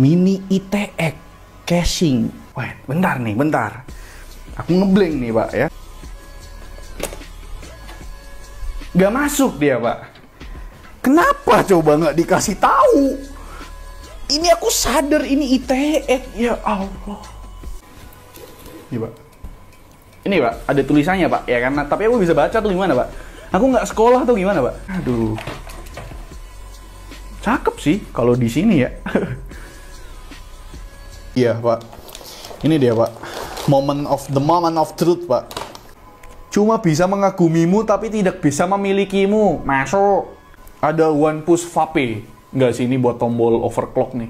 Mini ITX casing. Wait, bentar nih, bentar. Aku ngeblank nih, Pak ya. Gak masuk dia, Pak. Kenapa coba nggak dikasih tahu? Ini aku sadar ini ITX, ya Allah. Ini, Pak. Ini, Pak, ada tulisannya, Pak. Ya kan. Nah, tapi aku bisa baca tuh gimana, Pak? Aku nggak sekolah tuh gimana, Pak? Aduh. Cakep sih kalau di sini ya. Iya pak, ini dia pak, moment of the moment of truth pak. Cuma bisa mengagumimu tapi tidak bisa memilikimu. Masuk. Ada one push vape. Nggak sih ini buat tombol overclock nih.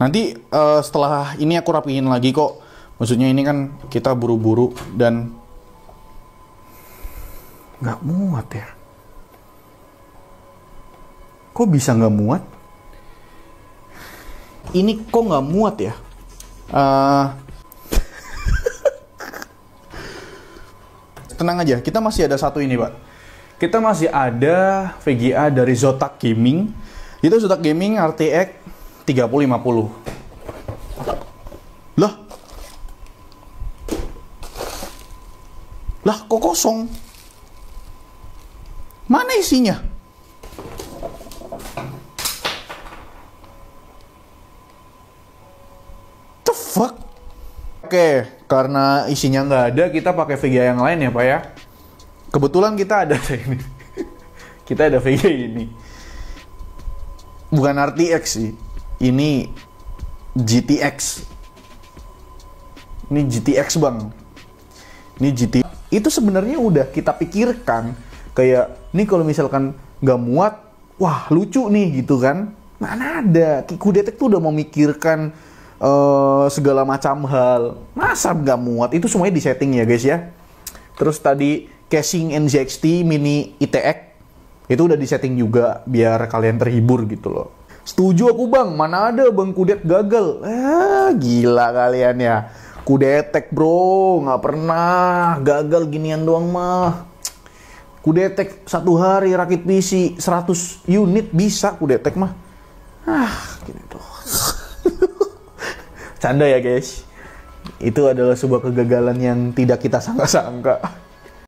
Nanti uh, setelah ini aku rapihin lagi kok. Maksudnya ini kan kita buru-buru dan nggak muat ya. Kok bisa nggak muat? Ini kok nggak muat ya? Eh, tenang aja, kita masih ada satu ini, Pak. Kita masih ada VGA dari Zotac Gaming. Itu Zotac Gaming RTX 3050. Lah. Lah, kok kosong? Mana isinya? fuck? Oke, karena isinya nggak ada, kita pakai VGA yang lain ya, Pak ya. Kebetulan kita ada ini. kita ada VGA ini. Bukan RTX sih. Ini GTX. Ini GTX, Bang. Ini GT. Itu sebenarnya udah kita pikirkan kayak nih kalau misalkan nggak muat, wah lucu nih gitu kan. Mana ada? Detek tuh udah memikirkan uh, segala macam hal masa nggak muat itu semuanya di setting ya guys ya terus tadi casing NZXT mini ITX itu udah di setting juga biar kalian terhibur gitu loh setuju aku bang mana ada bang kudet gagal eh, gila kalian ya kudetek bro nggak pernah gagal ginian doang mah kudetek satu hari rakit PC 100 unit bisa kudetek mah ah gini tuh. Canda ya guys. Itu adalah sebuah kegagalan yang tidak kita sangka-sangka.